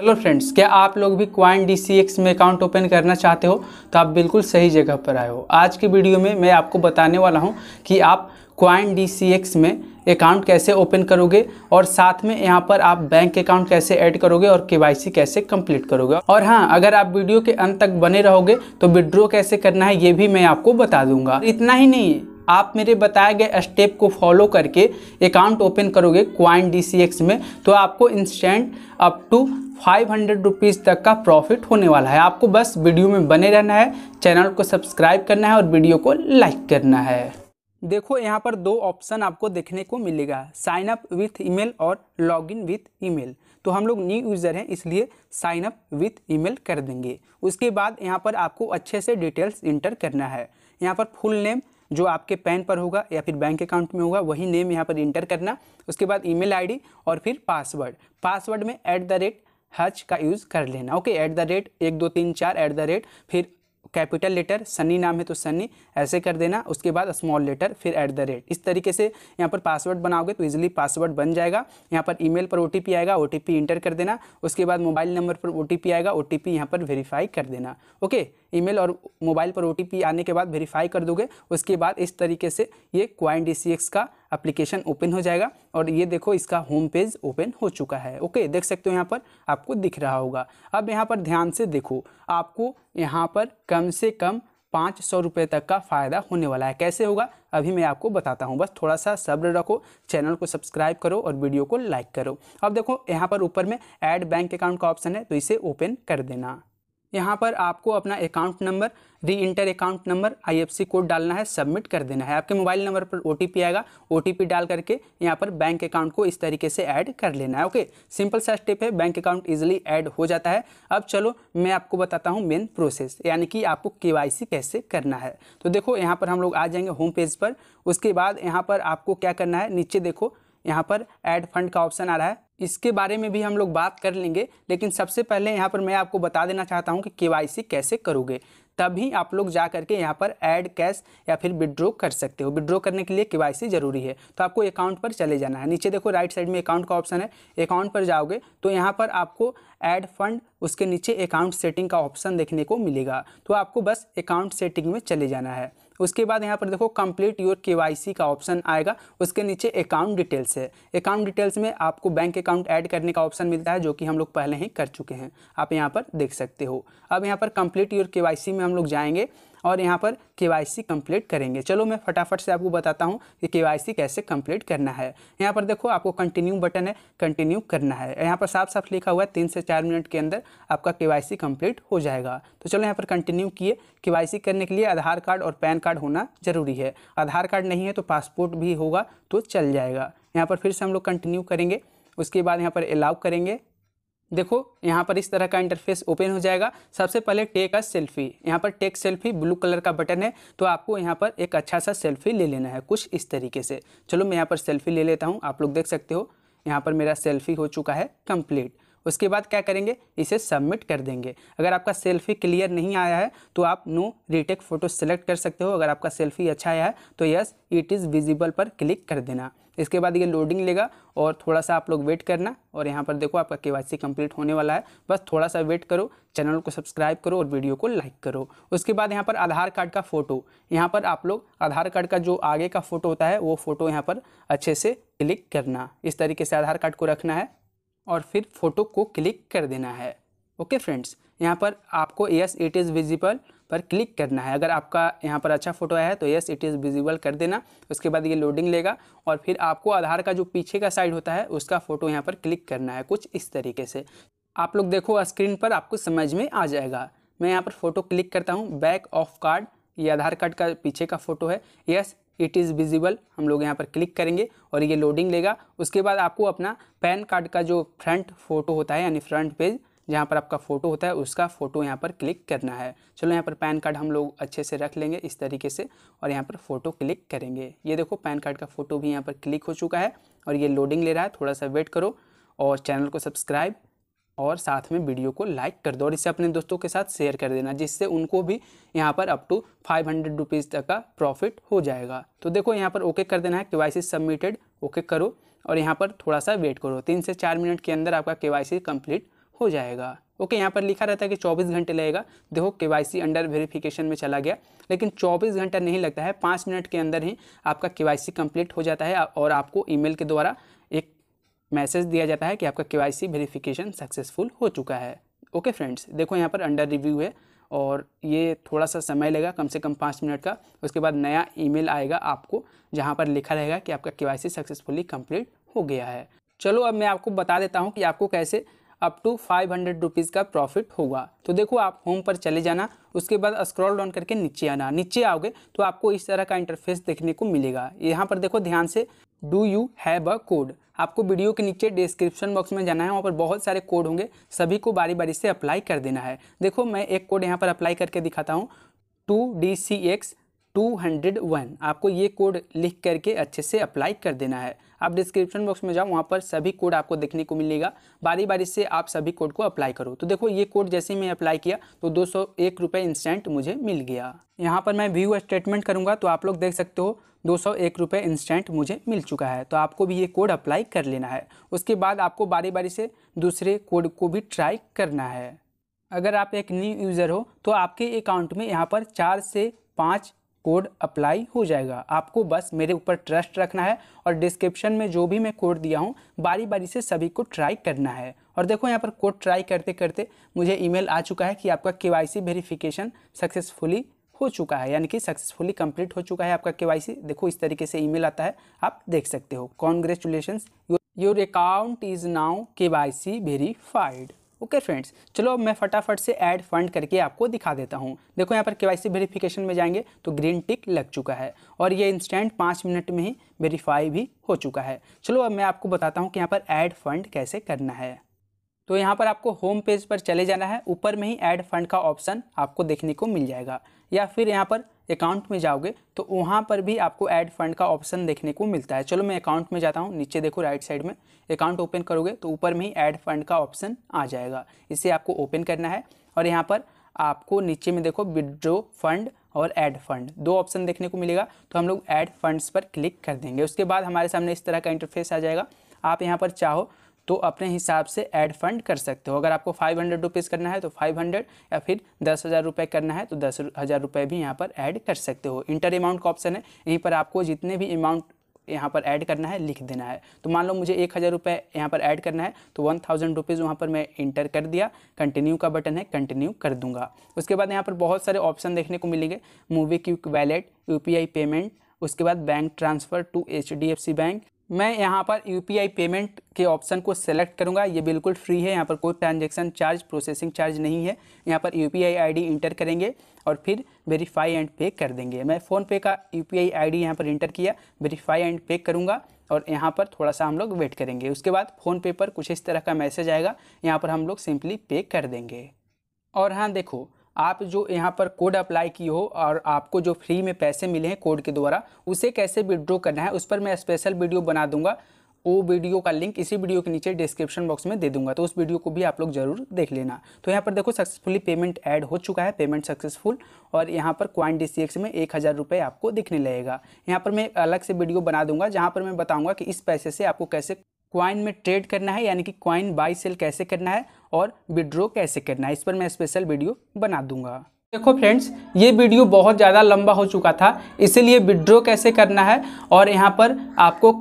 hello friends क्या आप लोग भी क्वाइन डी सी एक्स में अकाउंट ओपन करना चाहते हो तो आप बिल्कुल सही जगह पर आए हो आज की वीडियो में मैं आपको बताने वाला हूं कि आप क्वाइन डी सी एक्स में अकाउंट कैसे ओपन करोगे और साथ में यहाँ पर आप बैंक अकाउंट कैसे ऐड करोगे और केवाईसी कैसे कंप्लीट करोगे और हाँ अगर आप वीडियो के अंत तक बने रहोगे तो विड्रॉ कैसे करना है ये भी मैं आपको बता दूंगा इतना ही नहीं आप मेरे बताए गए स्टेप को फॉलो करके अकाउंट ओपन करोगे क्वाइन डी में तो आपको instant up to five hundred rupees तक का प्रॉफिट होने वाला है आपको बस वीडियो में बने रहना है चैनल को सब्सक्राइब करना है और वीडियो को लाइक करना है देखो यहाँ पर दो ऑप्शन आपको देखने को मिलेगा साइन अप विथ ईमेल और लॉग इन विथ ईमेल तो हम लोग न्यू यूज़र हैं इसलिए साइन अप विथ ईमेल कर देंगे उसके बाद यहाँ पर आपको अच्छे से डिटेल्स इंटर करना है यहाँ पर फुल नेम जो आपके पैन पर होगा या फिर बैंक अकाउंट में होगा वही नेम यहाँ पर इंटर करना उसके बाद ईमेल आईडी और फिर पासवर्ड पासवर्ड में ऐट द रेट हज का यूज़ कर लेना ओके एट द रेट एक दो तीन चार एट द रेट फिर कैपिटल लेटर सनी नाम है तो सनी ऐसे कर देना उसके बाद स्मॉल लेटर फिर एट द रेट इस तरीके से यहाँ पर पासवर्ड बनाओगे तो इजीली पासवर्ड बन जाएगा यहाँ पर ईमेल पर ओटीपी आएगा ओटीपी इंटर कर देना उसके बाद मोबाइल नंबर पर ओटीपी आएगा ओटीपी यहाँ पर वेरीफाई कर देना ओके ईमेल और मोबाइल पर ओ आने के बाद वेरीफाई कर दोगे उसके बाद इस तरीके से ये क्वाइन डी का एप्लीकेशन ओपन हो जाएगा और ये देखो इसका होम पेज ओपन हो चुका है ओके देख सकते हो यहाँ पर आपको दिख रहा होगा अब यहाँ पर ध्यान से देखो आपको यहाँ पर कम से कम पाँच सौ रुपये तक का फ़ायदा होने वाला है कैसे होगा अभी मैं आपको बताता हूँ बस थोड़ा सा सब्र रखो चैनल को सब्सक्राइब करो और वीडियो को लाइक करो अब देखो यहाँ पर ऊपर में ऐड बैंक अकाउंट का ऑप्शन है तो इसे ओपन कर देना यहाँ पर आपको अपना account number re enter account number IFSC code डालना है सबमिट कर देना है आपके मोबाइल नंबर पर ओ आएगा ओ डाल करके यहाँ पर बैंक अकाउंट को इस तरीके से ऐड कर लेना है ओके सिंपल सा स्टेप है बैंक अकाउंट इजिली ऐड हो जाता है अब चलो मैं आपको बताता हूँ मेन प्रोसेस यानी कि आपको के कैसे करना है तो देखो यहाँ पर हम लोग आ जाएंगे होम पेज पर उसके बाद यहाँ पर आपको क्या करना है नीचे देखो यहाँ पर ऐड फंड का ऑप्शन आ रहा है इसके बारे में भी हम लोग बात कर लेंगे लेकिन सबसे पहले यहाँ पर मैं आपको बता देना चाहता हूँ कि के कैसे करोगे तभी आप लोग जा करके यहाँ पर ऐड कैश या फिर विड्रॉ कर सकते हो विड्रॉ करने के लिए के ज़रूरी है तो आपको अकाउंट पर चले जाना है नीचे देखो राइट साइड में अकाउंट का ऑप्शन है अकाउंट पर जाओगे तो यहाँ पर आपको ऐड फंड उसके नीचे अकाउंट सेटिंग का ऑप्शन देखने को मिलेगा तो आपको बस अकाउंट सेटिंग में चले जाना है उसके बाद यहाँ पर देखो कंप्लीट योर के का ऑप्शन आएगा उसके नीचे अकाउंट डिटेल्स है अकाउंट डिटेल्स में आपको बैंक अकाउंट ऐड करने का ऑप्शन मिलता है जो कि हम लोग पहले ही कर चुके हैं आप यहाँ पर देख सकते हो अब यहाँ पर कंप्लीट योर के में हम लोग जाएंगे और यहाँ पर के वाई करेंगे चलो मैं फटाफट से आपको बताता हूँ कि के कैसे कम्प्लीट करना है यहाँ पर देखो आपको कंटिन्यू बटन है कंटिन्यू करना है यहाँ पर साफ साफ लिखा हुआ है तीन से चार मिनट के अंदर आपका के वाई हो जाएगा तो चलो यहाँ पर कंटिन्यू किए के करने के लिए आधार कार्ड और पैन कार्ड होना ज़रूरी है आधार कार्ड नहीं है तो पासपोर्ट भी होगा तो चल जाएगा यहाँ पर फिर से हम लोग कंटिन्यू करेंगे उसके बाद यहाँ पर अलाउ करेंगे देखो यहाँ पर इस तरह का इंटरफेस ओपन हो जाएगा सबसे पहले टेक अ सेल्फी यहाँ पर टेक सेल्फी ब्लू कलर का बटन है तो आपको यहाँ पर एक अच्छा सा सेल्फी ले लेना है कुछ इस तरीके से चलो मैं यहाँ पर सेल्फी ले लेता हूँ आप लोग देख सकते हो यहाँ पर मेरा सेल्फी हो चुका है कंप्लीट उसके बाद क्या करेंगे इसे सबमिट कर देंगे अगर आपका सेल्फी क्लियर नहीं आया है तो आप नो रीटेक फ़ोटो सेलेक्ट कर सकते हो अगर आपका सेल्फी अच्छा आया है तो यस इट इज़ विजिबल पर क्लिक कर देना इसके बाद ये लोडिंग लेगा और थोड़ा सा आप लोग वेट करना और यहाँ पर देखो आपका के वाई कंप्लीट होने वाला है बस थोड़ा सा वेट करो चैनल को सब्सक्राइब करो और वीडियो को लाइक करो उसके बाद यहाँ पर आधार कार्ड का फ़ोटो यहाँ पर आप लोग आधार कार्ड का जो आगे का फ़ोटो होता है वो फ़ोटो यहाँ पर अच्छे से क्लिक करना इस तरीके से आधार कार्ड को रखना है और फिर फ़ोटो को क्लिक कर देना है ओके फ्रेंड्स यहाँ पर आपको यस इट इज़ विजिबल पर क्लिक करना है अगर आपका यहाँ पर अच्छा फोटो आया है तो यस इट इज़ विजिबल कर देना उसके बाद ये लोडिंग लेगा और फिर आपको आधार का जो पीछे का साइड होता है उसका फ़ोटो यहाँ पर क्लिक करना है कुछ इस तरीके से आप लोग देखो स्क्रीन पर आपको समझ में आ जाएगा मैं यहाँ पर फ़ोटो क्लिक करता हूँ बैक ऑफ कार्ड ये आधार कार्ड का पीछे का फ़ोटो है यस इट इज़ विजिबल हम लोग यहाँ पर क्लिक करेंगे और ये लोडिंग लेगा उसके बाद आपको अपना पैन कार्ड का जो फ्रंट फ़ोटो होता है यानी फ्रंट पेज जहाँ पर आपका फ़ोटो होता है उसका फ़ोटो यहाँ पर क्लिक करना है चलो यहाँ पर पैन कार्ड हम लोग अच्छे से रख लेंगे इस तरीके से और यहाँ पर फ़ोटो क्लिक करेंगे ये देखो पैन कार्ड का फ़ोटो भी यहाँ पर क्लिक हो चुका है और ये लोडिंग ले रहा है थोड़ा सा वेट करो और चैनल को सब्सक्राइब और साथ में वीडियो को लाइक कर दो और इसे अपने दोस्तों के साथ शेयर कर देना जिससे उनको भी यहाँ पर up to five hundred rupees तक का प्रॉफिट हो जाएगा तो देखो यहाँ पर ओके कर देना है के सबमिटेड ओके करो और यहाँ पर थोड़ा सा वेट करो तीन से चार मिनट के अंदर आपका के वाई हो जाएगा ओके यहाँ पर लिखा रहता है कि 24 घंटे लगेगा देखो के अंडर वेरिफिकेशन में चला गया लेकिन 24 घंटा नहीं लगता है पाँच मिनट के अंदर ही आपका के कंप्लीट हो जाता है और आपको ईमेल के द्वारा मैसेज दिया जाता है कि आपका के वाई वेरिफिकेशन सक्सेसफुल हो चुका है ओके फ्रेंड्स देखो यहाँ पर अंडर रिव्यू है और ये थोड़ा सा समय लेगा कम से कम पाँच मिनट का उसके बाद नया ईमेल आएगा आपको जहाँ पर लिखा रहेगा कि आपका के सक्सेसफुली कंप्लीट हो गया है चलो अब मैं आपको बता देता हूँ कि आपको कैसे up to five hundred rupees का प्रॉफिट होगा तो देखो आप होम पर चले जाना उसके बाद स्क्रॉल डाउन करके नीचे आना नीचे आओगे तो आपको इस तरह का इंटरफेस देखने को मिलेगा यहाँ पर देखो ध्यान से do you have a code आपको वीडियो के नीचे डिस्क्रिप्शन बॉक्स में जाना है वहाँ पर बहुत सारे कोड होंगे सभी को बारी बारी से अप्लाई कर देना है देखो मैं एक कोड यहाँ पर अप्लाई करके दिखाता हूँ टू डी सी एक्स 201 आपको ये कोड लिख करके अच्छे से अप्लाई कर देना है आप डिस्क्रिप्शन बॉक्स में जाओ वहाँ पर सभी कोड आपको देखने को मिलेगा बारी बारी से आप सभी कोड को अप्लाई करो तो देखो ये कोड जैसे मैं अप्लाई किया तो दो सौ इंस्टेंट मुझे मिल गया यहाँ पर मैं व्यू स्टेटमेंट करूँगा तो आप लोग देख सकते हो दो सौ इंस्टेंट मुझे मिल चुका है तो आपको भी ये कोड अप्लाई कर लेना है उसके बाद आपको बारी बारी से दूसरे कोड को भी ट्राई करना है अगर आप एक न्यू यूज़र हो तो आपके अकाउंट में यहाँ पर चार से पाँच कोड अप्लाई हो जाएगा आपको बस मेरे ऊपर ट्रस्ट रखना है और डिस्क्रिप्शन में जो भी मैं कोड दिया हूँ बारी बारी से सभी को ट्राई करना है और देखो यहाँ पर कोड ट्राई करते करते मुझे ईमेल आ चुका है कि आपका के वाई वेरीफिकेशन सक्सेसफुली हो चुका है यानी कि सक्सेसफुली कंप्लीट हो चुका है आपका के देखो इस तरीके से ईमेल आता है आप देख सकते हो congratulation your account is now K Y C verified okay friends चलो अब मैं फटाफट से ऐड फंड करके आपको दिखा देता हूँ देखो यहाँ पर केवाईसी वेरिफिकेशन में जाएंगे तो ग्रीन टिक लग चुका है और ये इंस्टेंट पाँच मिनट में ही वेरीफाई भी हो चुका है चलो अब मैं आपको बताता हूँ कि यहाँ पर ऐड फंड कैसे करना है तो यहाँ पर आपको होम पेज पर चले जाना है ऊपर में ही ऐड फंड का ऑप्शन आपको देखने को मिल जाएगा या फिर यहाँ पर अकाउंट में जाओगे तो वहाँ पर भी आपको ऐड फंड का ऑप्शन देखने को मिलता है चलो मैं अकाउंट में जाता हूँ नीचे देखो राइट साइड में अकाउंट ओपन करोगे तो ऊपर में ही ऐड फंड का ऑप्शन आ जाएगा इसे आपको ओपन करना है और यहाँ पर आपको नीचे में देखो विड्रो फंड और ऐड फंड दो ऑप्शन देखने को मिलेगा तो हम लोग ऐड फंड्स पर क्लिक कर देंगे उसके बाद हमारे सामने इस तरह का इंटरफेस आ जाएगा आप यहाँ पर चाहो तो अपने हिसाब से ऐड फंड कर सकते हो अगर आपको फाइव हंड्रेड रुपीज़ करना है तो फाइव हंड्रेड या फिर दस हज़ार रुपये करना है तो दस हज़ार रुपये भी यहाँ पर ऐड कर सकते हो इंटर अमाउंट का ऑप्शन है यहीं पर आपको जितने भी अमाउंट यहाँ पर ऐड करना है लिख देना है तो मान लो मुझे एक हज़ार रुपये यहाँ पर ऐड करना है तो वन थाउजेंड रुपीज़ वहाँ पर मैं इंटर कर दिया कंटिन्यू का बटन है कंटिन्यू कर दूंगा उसके बाद यहाँ पर बहुत सारे ऑप्शन देखने को मिलेंगे MobiKwik wallet U payment उसके बाद bank transfer to H bank मैं यहाँ पर यू पेमेंट के ऑप्शन को सेलेक्ट करूँगा ये बिल्कुल फ्री है यहाँ पर कोई ट्रांजेक्शन चार्ज प्रोसेसिंग चार्ज नहीं है यहाँ पर यू पी आई इंटर करेंगे और फिर वेरीफाई एंड पे कर देंगे मैं फ़ोनपे का यू पी आई आई यहाँ पर इंटर किया वेरीफाई एंड पे करूँगा और यहाँ पर थोड़ा सा हम लोग वेट करेंगे उसके बाद फ़ोनपे पर कुछ इस तरह का मैसेज आएगा यहाँ पर हम लोग सिंपली पे कर देंगे और हाँ देखो आप जो यहाँ पर कोड अप्लाई की हो और आपको जो फ्री में पैसे मिले हैं कोड के द्वारा उसे कैसे विड्रॉ करना है उस पर मैं स्पेशल वीडियो बना दूंगा वो वीडियो का लिंक इसी वीडियो के नीचे डिस्क्रिप्शन बॉक्स में दे दूंगा तो उस वीडियो को भी आप लोग जरूर देख लेना तो यहाँ पर देखो सक्सेसफुली पेमेंट ऐड हो चुका है पेमेंट सक्सेसफुल और यहाँ पर क्वाइन डी में एक हज़ार रुपये आपको दिखने लगेगा यहाँ पर मैं अलग से वीडियो बना दूंगा जहाँ पर मैं बताऊँगा कि इस पैसे से आपको कैसे क्वाइन में ट्रेड करना है यानी कि क्वाइन बाई सेल कैसे करना है और विड्रो कैसे करना है इस पर मैं स्पेशल वीडियो बना दूंगा देखो फ्रेंड्स ये वीडियो बहुत ज़्यादा लंबा हो चुका था इसीलिए विड्रो कैसे करना है और यहाँ पर आपको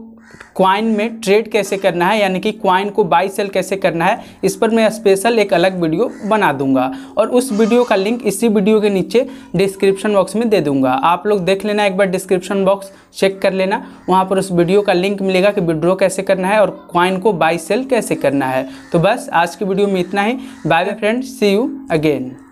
क्वाइन में ट्रेड कैसे करना है यानी कि क्वाइन को बाई सेल कैसे करना है इस पर मैं स्पेशल एक अलग वीडियो बना दूंगा और उस वीडियो का लिंक इसी वीडियो के नीचे डिस्क्रिप्शन बॉक्स में दे दूंगा आप लोग देख लेना एक बार डिस्क्रिप्शन बॉक्स चेक कर लेना वहाँ पर उस वीडियो का लिंक मिलेगा कि विड्रॉ कैसे करना है और क्वाइन को बाई सेल कैसे करना है तो बस आज की वीडियो में इतना ही bye bye friend see you again